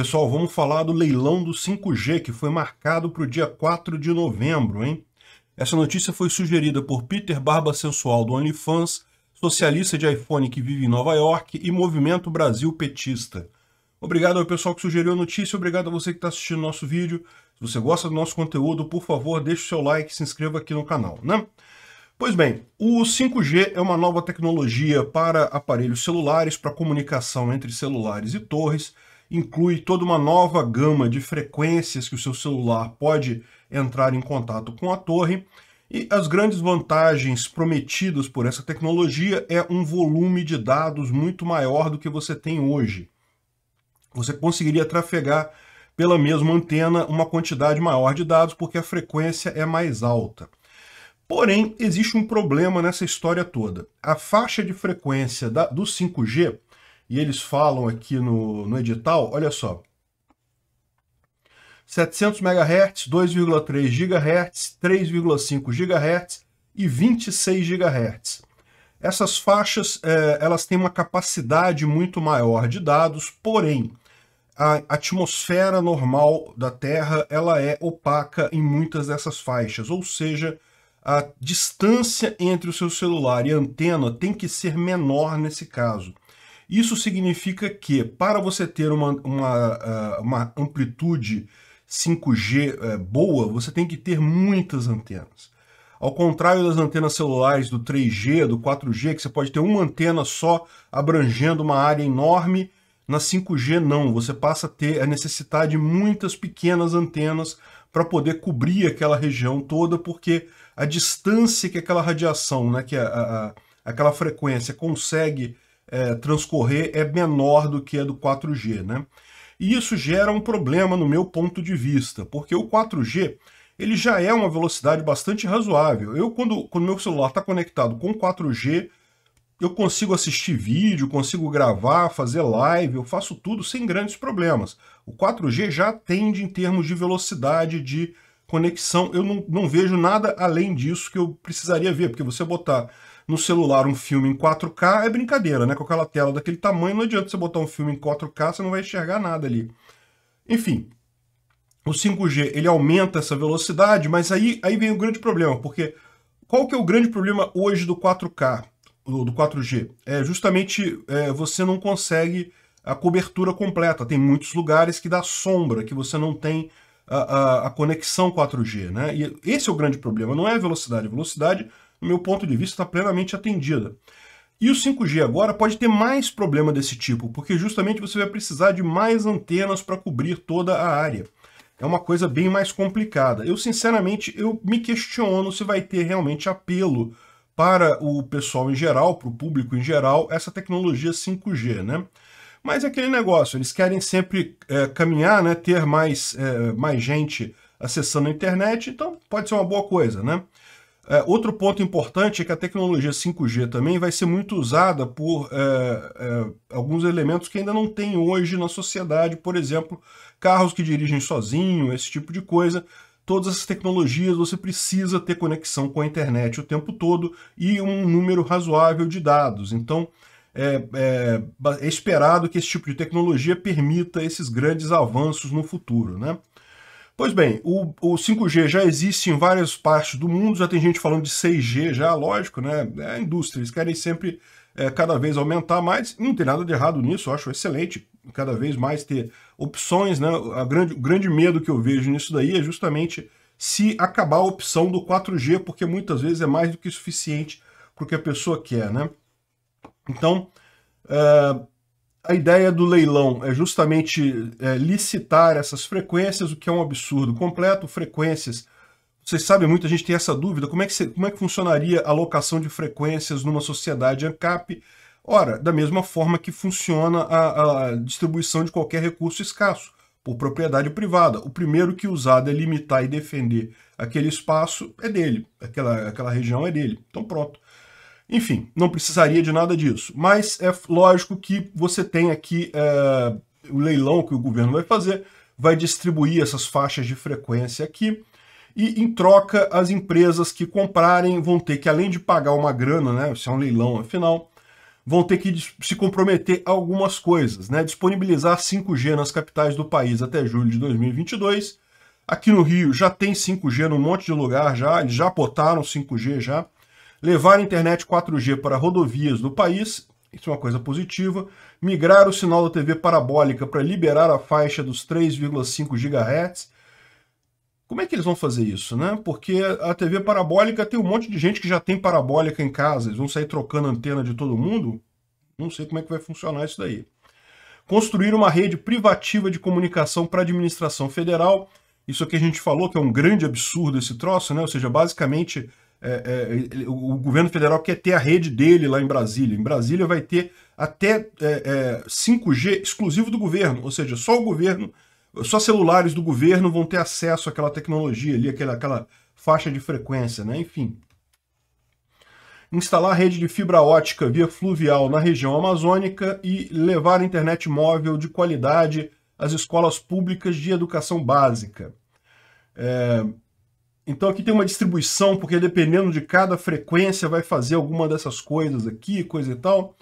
Pessoal, vamos falar do leilão do 5G que foi marcado para o dia 4 de novembro, hein? Essa notícia foi sugerida por Peter Barba Sensual do OnlyFans, socialista de iPhone que vive em Nova York e Movimento Brasil Petista. Obrigado ao pessoal que sugeriu a notícia, obrigado a você que está assistindo nosso vídeo. Se você gosta do nosso conteúdo, por favor, deixe o seu like e se inscreva aqui no canal, né? Pois bem, o 5G é uma nova tecnologia para aparelhos celulares, para comunicação entre celulares e torres, inclui toda uma nova gama de frequências que o seu celular pode entrar em contato com a torre. E as grandes vantagens prometidas por essa tecnologia é um volume de dados muito maior do que você tem hoje. Você conseguiria trafegar pela mesma antena uma quantidade maior de dados porque a frequência é mais alta. Porém, existe um problema nessa história toda. A faixa de frequência da, do 5G e eles falam aqui no, no edital, olha só. 700 MHz, 2,3 GHz, 3,5 GHz e 26 GHz. Essas faixas é, elas têm uma capacidade muito maior de dados, porém a atmosfera normal da Terra ela é opaca em muitas dessas faixas, ou seja, a distância entre o seu celular e a antena tem que ser menor nesse caso. Isso significa que, para você ter uma, uma, ah, uma amplitude 5G eh, boa, você tem que ter muitas antenas. Ao contrário das antenas celulares do 3G, do 4G, que você pode ter uma antena só abrangendo uma área enorme, na 5G não, você passa a ter a necessidade de muitas pequenas antenas para poder cobrir aquela região toda, porque a distância que aquela radiação, né, que a, a, a, aquela frequência consegue é, transcorrer é menor do que a do 4G, né? E isso gera um problema no meu ponto de vista, porque o 4G ele já é uma velocidade bastante razoável. Eu, quando, quando meu celular está conectado com 4G, eu consigo assistir vídeo, consigo gravar, fazer live, eu faço tudo sem grandes problemas. O 4G já atende em termos de velocidade de conexão. Eu não, não vejo nada além disso que eu precisaria ver, porque você botar no celular um filme em 4K é brincadeira, né? Com aquela tela daquele tamanho, não adianta você botar um filme em 4K, você não vai enxergar nada ali. Enfim, o 5G ele aumenta essa velocidade, mas aí, aí vem o grande problema, porque qual que é o grande problema hoje do 4K, do, 4G? É justamente é, você não consegue a cobertura completa. Tem muitos lugares que dá sombra, que você não tem a, a, a, conexão 4G, né? E esse é o grande problema, não é a velocidade. A velocidade no meu ponto de vista, está plenamente atendida. E o 5G agora pode ter mais problema desse tipo, porque justamente você vai precisar de mais antenas para cobrir toda a área. É uma coisa bem mais complicada. Eu, sinceramente, eu me questiono se vai ter realmente apelo para o pessoal em geral, para o público em geral, essa tecnologia 5G, né? Mas é aquele negócio, eles querem sempre é, caminhar, né, ter mais, é, mais gente acessando a internet, então pode ser uma boa coisa, né? É, outro ponto importante é que a tecnologia 5G também vai ser muito usada por é, é, alguns elementos que ainda não tem hoje na sociedade, por exemplo, carros que dirigem sozinho, esse tipo de coisa. Todas essas tecnologias você precisa ter conexão com a internet o tempo todo e um número razoável de dados. Então é, é, é esperado que esse tipo de tecnologia permita esses grandes avanços no futuro. Né? Pois bem, o, o 5G já existe em várias partes do mundo, já tem gente falando de 6G já, lógico, né? É a indústria, eles querem sempre é, cada vez aumentar mais, não tem nada de errado nisso, eu acho excelente cada vez mais ter opções, né? A grande, o grande medo que eu vejo nisso daí é justamente se acabar a opção do 4G, porque muitas vezes é mais do que suficiente para o que a pessoa quer, né? Então, uh, a ideia do leilão é justamente é, licitar essas frequências, o que é um absurdo completo. Frequências, vocês sabem, muita gente tem essa dúvida: como é que, se, como é que funcionaria a locação de frequências numa sociedade ANCAP? Ora, da mesma forma que funciona a, a distribuição de qualquer recurso escasso, por propriedade privada. O primeiro que usar é limitar e defender aquele espaço é dele, aquela, aquela região é dele. Então, pronto. Enfim, não precisaria de nada disso. Mas é lógico que você tem aqui é, o leilão que o governo vai fazer, vai distribuir essas faixas de frequência aqui, e em troca as empresas que comprarem vão ter que, além de pagar uma grana, né, se é um leilão afinal, vão ter que se comprometer a algumas coisas, né, disponibilizar 5G nas capitais do país até julho de 2022, Aqui no Rio já tem 5G num monte de lugar já, eles já botaram 5G já levar a internet 4G para rodovias do país, isso é uma coisa positiva, migrar o sinal da TV parabólica para liberar a faixa dos 3,5 GHz. Como é que eles vão fazer isso, né? Porque a TV parabólica tem um monte de gente que já tem parabólica em casa, eles vão sair trocando antena de todo mundo? Não sei como é que vai funcionar isso daí. Construir uma rede privativa de comunicação para a administração federal. Isso aqui a gente falou que é um grande absurdo esse troço, né? Ou seja, basicamente é, é, o governo federal quer ter a rede dele lá em Brasília. Em Brasília vai ter até é, 5G é, exclusivo do governo, ou seja, só o governo, só celulares do governo vão ter acesso àquela tecnologia ali, àquela, àquela faixa de frequência, né? Enfim. Instalar rede de fibra ótica via fluvial na região amazônica e levar internet móvel de qualidade às escolas públicas de educação básica. É, então aqui tem uma distribuição, porque dependendo de cada frequência vai fazer alguma dessas coisas aqui, coisa e tal.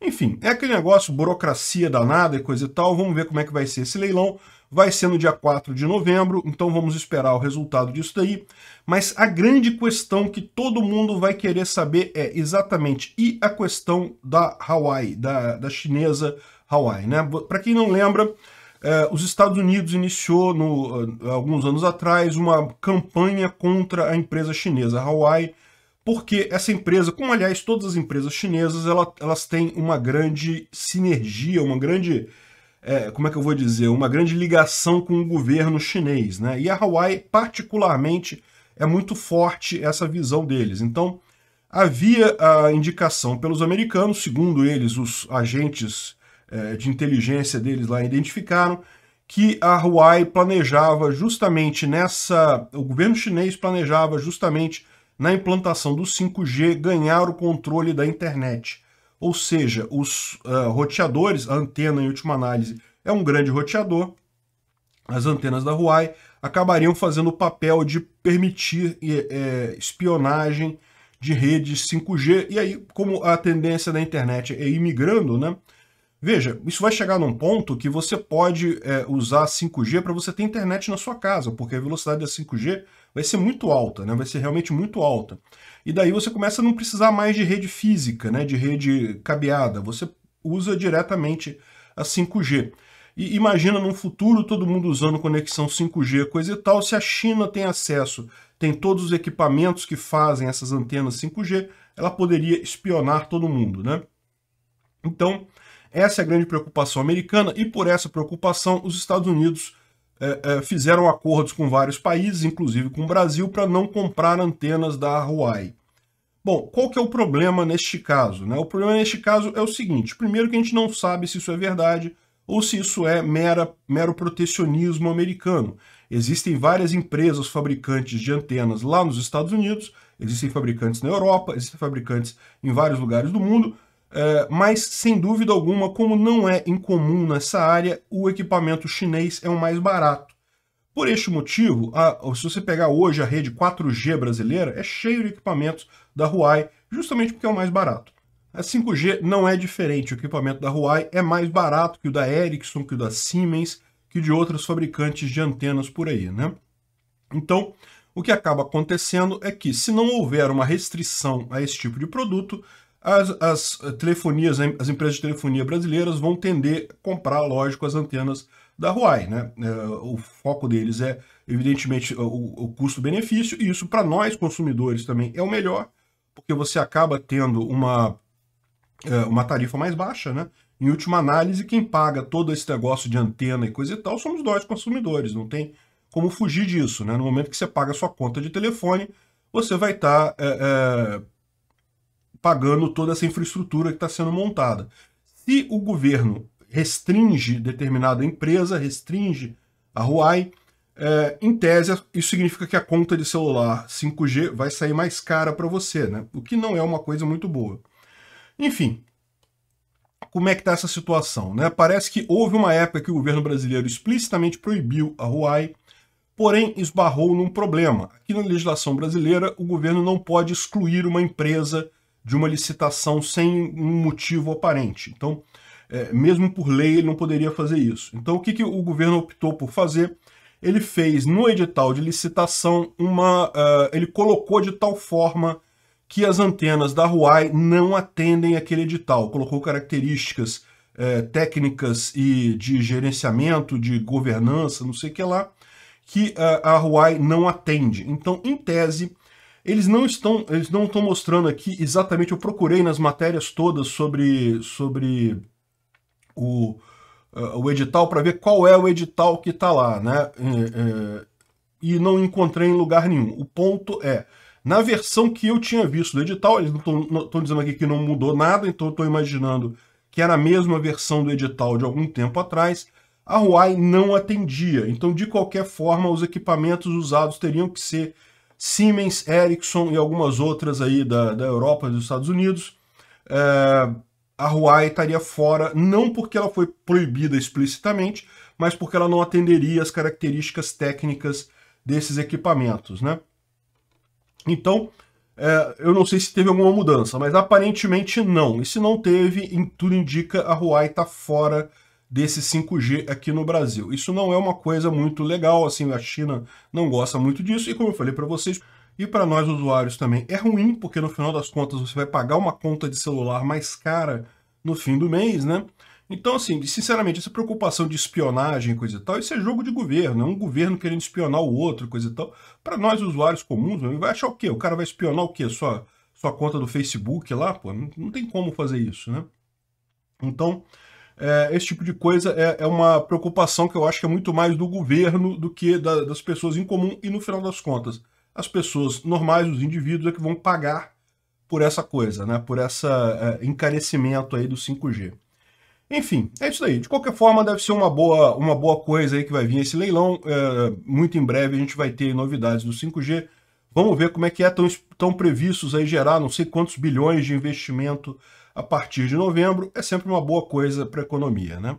Enfim, é aquele negócio, burocracia danada e coisa e tal. Vamos ver como é que vai ser esse leilão. Vai ser no dia 4 de novembro, então vamos esperar o resultado disso daí. Mas a grande questão que todo mundo vai querer saber é exatamente e a questão da Hawaii, da, da chinesa Hawaii, né? Para quem não lembra, eh, os Estados Unidos iniciou, no, eh, alguns anos atrás, uma campanha contra a empresa chinesa Huawei, porque essa empresa, como aliás todas as empresas chinesas, ela, elas têm uma grande sinergia, uma grande, eh, como é que eu vou dizer, uma grande ligação com o governo chinês. Né? E a Huawei, particularmente, é muito forte essa visão deles. Então, havia a indicação pelos americanos, segundo eles, os agentes é, de inteligência deles lá identificaram que a Huawei planejava justamente nessa. O governo chinês planejava justamente na implantação do 5G ganhar o controle da internet. Ou seja, os uh, roteadores, a antena em última análise é um grande roteador, as antenas da Huawei acabariam fazendo o papel de permitir é, espionagem de redes 5G. E aí, como a tendência da internet é imigrando, né? Veja, isso vai chegar num ponto que você pode é, usar 5G para você ter internet na sua casa, porque a velocidade da 5G vai ser muito alta, né? vai ser realmente muito alta. E daí você começa a não precisar mais de rede física, né? de rede cabeada, você usa diretamente a 5G. E imagina num futuro todo mundo usando conexão 5G, coisa e tal, se a China tem acesso, tem todos os equipamentos que fazem essas antenas 5G, ela poderia espionar todo mundo, né? Então, essa é a grande preocupação americana e por essa preocupação os Estados Unidos é, é, fizeram acordos com vários países, inclusive com o Brasil, para não comprar antenas da Huawei. Bom, qual que é o problema neste caso? Né? O problema neste caso é o seguinte, primeiro que a gente não sabe se isso é verdade ou se isso é mera, mero protecionismo americano. Existem várias empresas fabricantes de antenas lá nos Estados Unidos, existem fabricantes na Europa, existem fabricantes em vários lugares do mundo, é, mas, sem dúvida alguma, como não é incomum nessa área, o equipamento chinês é o mais barato. Por este motivo, a, se você pegar hoje a rede 4G brasileira, é cheio de equipamentos da Huawei, justamente porque é o mais barato. A 5G não é diferente, o equipamento da Huawei é mais barato que o da Ericsson, que o da Siemens, que de outros fabricantes de antenas por aí, né? Então, o que acaba acontecendo é que, se não houver uma restrição a esse tipo de produto, as, as eh, telefonias, as empresas de telefonia brasileiras vão tender a comprar, lógico, as antenas da Huawei. Né? É, o foco deles é, evidentemente, o, o custo-benefício, e isso para nós consumidores também é o melhor, porque você acaba tendo uma, é, uma tarifa mais baixa, né? Em última análise, quem paga todo esse negócio de antena e coisa e tal somos nós consumidores, não tem como fugir disso, né? No momento que você paga a sua conta de telefone, você vai estar tá, é, é, pagando toda essa infraestrutura que está sendo montada. Se o governo restringe determinada empresa, restringe a Huawei, é, em tese, isso significa que a conta de celular 5G vai sair mais cara para você, né? O que não é uma coisa muito boa. Enfim, como é que está essa situação? Né? Parece que houve uma época que o governo brasileiro explicitamente proibiu a Huawei, porém esbarrou num problema. Aqui na legislação brasileira, o governo não pode excluir uma empresa de uma licitação sem um motivo aparente. Então, é, mesmo por lei, ele não poderia fazer isso. Então, o que, que o governo optou por fazer? Ele fez no edital de licitação uma. Uh, ele colocou de tal forma que as antenas da Huawei não atendem aquele edital. Colocou características é, técnicas e de gerenciamento, de governança, não sei o que lá, que uh, a Huawei não atende. Então, em tese, eles não estão, eles não estão mostrando aqui exatamente. Eu procurei nas matérias todas sobre, sobre o, eh, o edital para ver qual é o edital que está lá, né? E, eh, eh, e não encontrei em lugar nenhum. O ponto é, na versão que eu tinha visto do edital, eles não estão dizendo aqui que não mudou nada, então eu estou imaginando que era a mesma versão do edital de algum tempo atrás, a Huawei não atendia. Então, de qualquer forma, os equipamentos usados teriam que ser Siemens, Ericsson e algumas outras aí da, da Europa e dos Estados Unidos. É, a Huawei estaria fora, não porque ela foi proibida explicitamente, mas porque ela não atenderia as características técnicas desses equipamentos, né? Então, é, eu não sei se teve alguma mudança, mas aparentemente não. E se não teve, tudo indica a Huawei está fora desse 5G aqui no Brasil. Isso não é uma coisa muito legal, assim, a China não gosta muito disso, e como eu falei para vocês, e para nós usuários também é ruim, porque no final das contas você vai pagar uma conta de celular mais cara no fim do mês, né? Então, assim, sinceramente, essa preocupação de espionagem, coisa e tal, isso é jogo de governo, é um governo querendo espionar o outro, coisa e tal. Para nós, usuários comuns, vai achar o quê? O cara vai espionar o quê? Sua, sua conta do Facebook lá? Pô, não, não tem como fazer isso, né? Então, é, esse tipo de coisa é, é, uma preocupação que eu acho que é muito mais do governo do que da, das pessoas em comum, e no final das contas, as pessoas normais, os indivíduos, é que vão pagar por essa coisa, né? por esse é, encarecimento aí do 5G. Enfim, é isso aí. De qualquer forma, deve ser uma boa, uma boa coisa aí que vai vir esse leilão. É, muito em breve a gente vai ter novidades do 5G. Vamos ver como é que é. Estão previstos aí gerar não sei quantos bilhões de investimento a partir de novembro, é sempre uma boa coisa para a economia, né?